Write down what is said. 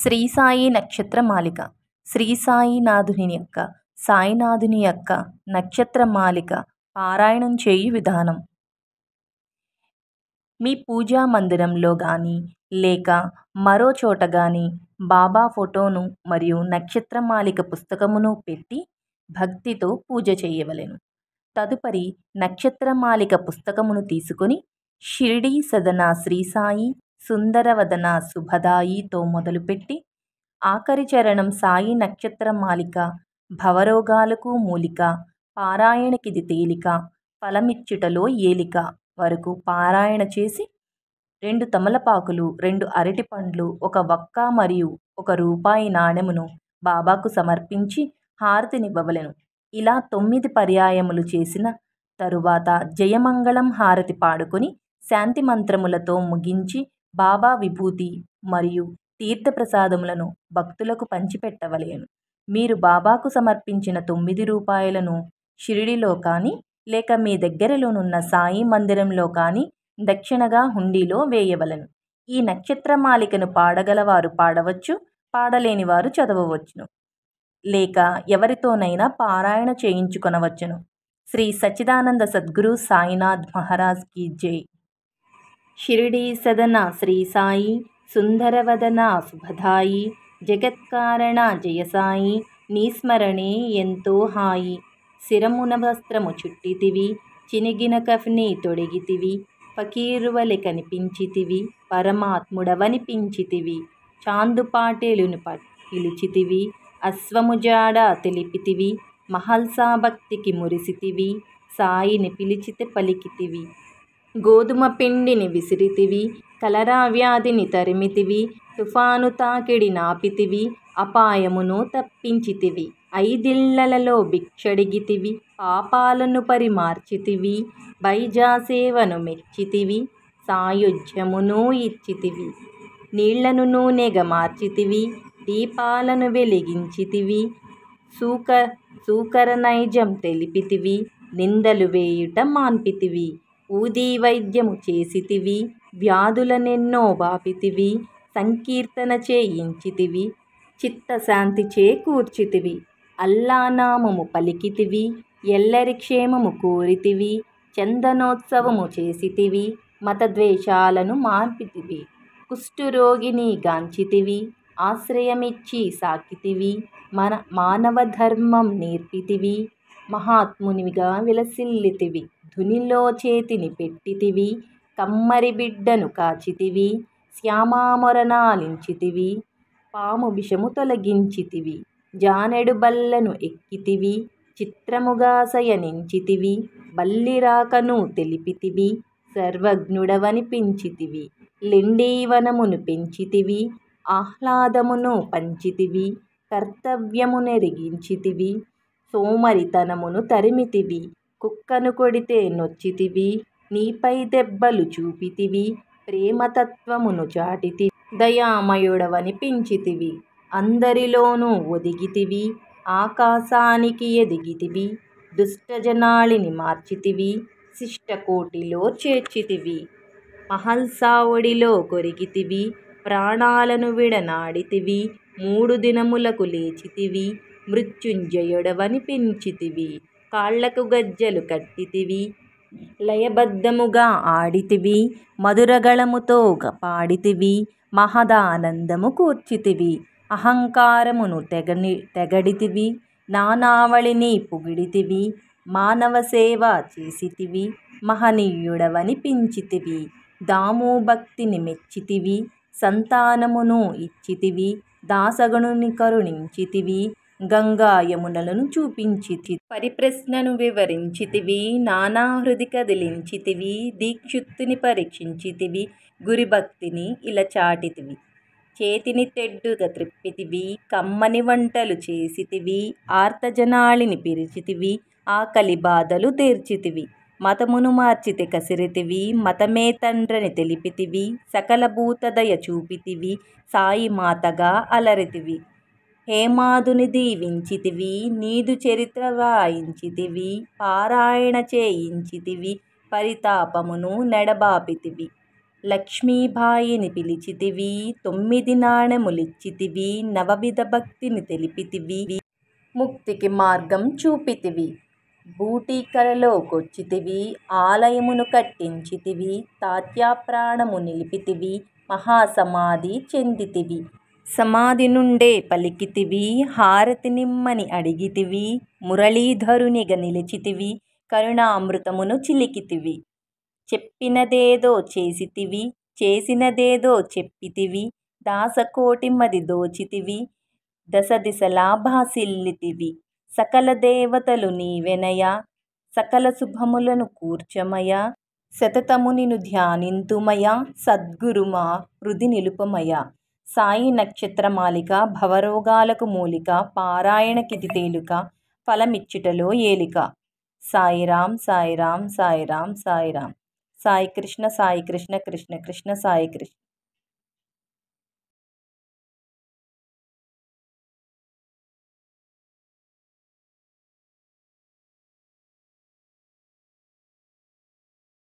శ్రీ సాయి నక్షత్రమాలిక శ్రీ నాథుని యొక్క సాయినాథుని యొక్క నక్షత్రమాలిక పారాయణం చేయి విధానం మీ పూజా మందిరంలో కానీ లేక మరో చోట కానీ బాబా ఫోటోను మరియు నక్షత్రమాలిక పుస్తకమును పెట్టి భక్తితో పూజ చేయవలెను తదుపరి నక్షత్రమాలిక పుస్తకమును తీసుకుని షిరిడీ సదన శ్రీ సాయి సుందరవదన సుభదాయితో మొదలుపెట్టి ఆఖరి చరణం సాయి నక్షత్ర మాలిక భవరోగాలకు మూలిక పారాయణకిది తేలిక ఫలమిచ్చుటలో ఏలిక వరకు పారాయణ చేసి రెండు తమలపాకులు రెండు అరటి పండ్లు ఒక వక్క మరియు ఒక రూపాయి నాణెమును బాబాకు సమర్పించి హారతినివ్వవలను ఇలా తొమ్మిది పర్యాయములు చేసిన తరువాత జయమంగళం హారతి పాడుకొని శాంతి మంత్రములతో ముగించి బాబా విభూతి మరియు తీర్థప్రసాదములను భక్తులకు పంచిపెట్టవలెను మీరు బాబాకు సమర్పించిన తొమ్మిది రూపాయలను షిరిడిలో కానీ లేక మీ దగ్గరలోనున్న సాయి మందిరంలో కానీ దక్షిణగా హుండీలో వేయవలను ఈ నక్షత్రమాలికను పాడగలవారు పాడవచ్చు పాడలేని వారు చదవవచ్చును లేక ఎవరితోనైనా పారాయణ చేయించుకొనవచ్చును శ్రీ సచ్చిదానంద సద్గురు సాయినాథ్ మహారాజ్ జై షిరిడీ సదన శ్రీ సాయి సుందరవదన ಶುಭದಾಯಿ జగత్కారణ జయసాయి నీస్మరణే ఎంతో హాయి శిరమున వస్త్రము చుట్టితివి చినిగిన కఫ్ని తొడిగితివి పకీరువలి కనిపించితివి పరమాత్ముడవనిపించితివి చాందుపాటేలును పిలిచితివి అశ్వము జాడ తెలిపితివి మహల్సాభక్తికి మురిసితివి సాయిని పిలిచితే పలికితివి గోధుమ పిండిని విసిరితివి కలరా వ్యాధిని తరిమితివి తుఫాను తాకిడి నాపితివి అపాయమును తప్పించితివి ఐదిళ్లలో భిక్షడిగితివి పాపాలను పరిమార్చితివి సేవను మెచ్చితివి సాయుధ్యమును ఇచ్చితివి నీళ్లను నూనెగా మార్చితివి దీపాలను వెలిగించితివి సూక సూకర నైజం తెలిపితివి నిందలు వేయుట మాన్పితివి ఊదీ వైద్యము చేసితివి వ్యాధులనెన్నో బాపితివి సంకీర్తన చేయించితివి చిత్తశాంతి చేకూర్చితివి అల్లానామము పలికితివి ఎల్లరి క్షేమము కోరితివి చందనోత్సవము చేసితివి మతద్వేషాలను మార్పితివి కుష్ఠురోగిని గాంచితివి ఆశ్రయమిచ్చి సాకితివి మన మానవ ధర్మం నేర్పితివి మహాత్మునివిగా విలసిల్లితివి ధునిలో చేతిని పెట్టితివి కమ్మరి బిడ్డను కాచితివి శ్యామామరణాలించితివి పాము విషము తొలగించితివి జానెడు బల్లను ఎక్కితివి చిత్రముగా శయనించితివి బల్లిరాకను తెలిపితివి సర్వజ్ఞుడవని పెంచితివి లెండీవనమును పెంచితివి ఆహ్లాదమును పంచితివి కర్తవ్యమునెరిగించితివి సోమరితనమును తరిమితివి కుక్కను కొడితే నొచ్చితివి నీపై దెబ్బలు చూపితివి ప్రేమతత్వమును చాటితివి పించితివి అందరిలోనూ ఒదిగితివి ఆకాశానికి ఎదిగితివి దుష్టజనాళిని మార్చితివి శిష్టకోటిలో చేర్చితివి మహల్సావుడిలో కొరిగితివి ప్రాణాలను విడనాడితివి మూడు దినములకు లేచితివి పెంచితివి కాళ్ళకు గజ్జెలు కట్టితివి లయబద్ధముగా ఆడితివి మధురగళముతో పాడితివి మహదానందము కూర్చితివి అహంకారమును తెగని తెగడితివి నానావళిని పొగిడితివి మానవ సేవ చేసితివి దాము భక్తిని మెచ్చితివి సంతానమును ఇచ్చితివి దాసగణుని కరుణించితివి గంగా యమునలను చూపించి పరిప్రశ్నను వివరించితివి నానా హృది కదిలించితివి దీక్షుత్తుని పరీక్షించితివి గురిభక్తిని ఇలా చాటితివి చేతిని తెడ్డుగా త్రిప్పితివి కమ్మని వంటలు చేసితివి ఆర్తజనాళిని పిరిచితివి ఆకలి బాధలు తీర్చితివి మతమును మార్చితే కసిరితివి మతమే తండ్రని తెలిపితివి సకల భూతదయ చూపితివి సాయి మాతగా అలరితివి హేమాదుని దీవించితివి నీదు చరిత్ర వ్రాయించితివి పారాయణ చేయించితివి పరితాపమును నెడబాపితివి లక్ష్మీబాయిని పిలిచితివి తొమ్మిది నాణములిచ్చితివి నవవిధ భక్తిని తెలిపితివి ముక్తికి మార్గం చూపితివి బూటీకరలోకొచ్చితివి ఆలయమును కట్టించితివి తాత్యాప్రాణము నిలిపితివి మహాసమాధి చెందితివి సమాధి నుండే పలికితివి హారతి నిమ్మని అడిగితివి మురళీధరునిగ నిలిచితివి కరుణామృతమును చిలికితివి చెప్పినదేదో చేసితివి చేసినదేదో చెప్పితివి దాసకోటిమది దోచితివి దశ దిశలా భాసిల్లితివి సకల దేవతలు నీవెనయ సకల శుభములను కూర్చమయ శతతమునిను నిను ధ్యానింతుమయ సద్గురుమా హృది నిలుపమయ సాయి నక్షత్రమాలిక భవరోగాలకు మూలిక పారాయణకితి తేలిక ఫలమిచ్చుటలో ఏలిక సాయిరాం సాయిరాం సాయిరాం సాయిరాం సాయి కృష్ణ సాయి కృష్ణ కృష్ణ కృష్ణ సాయి కృష్ణ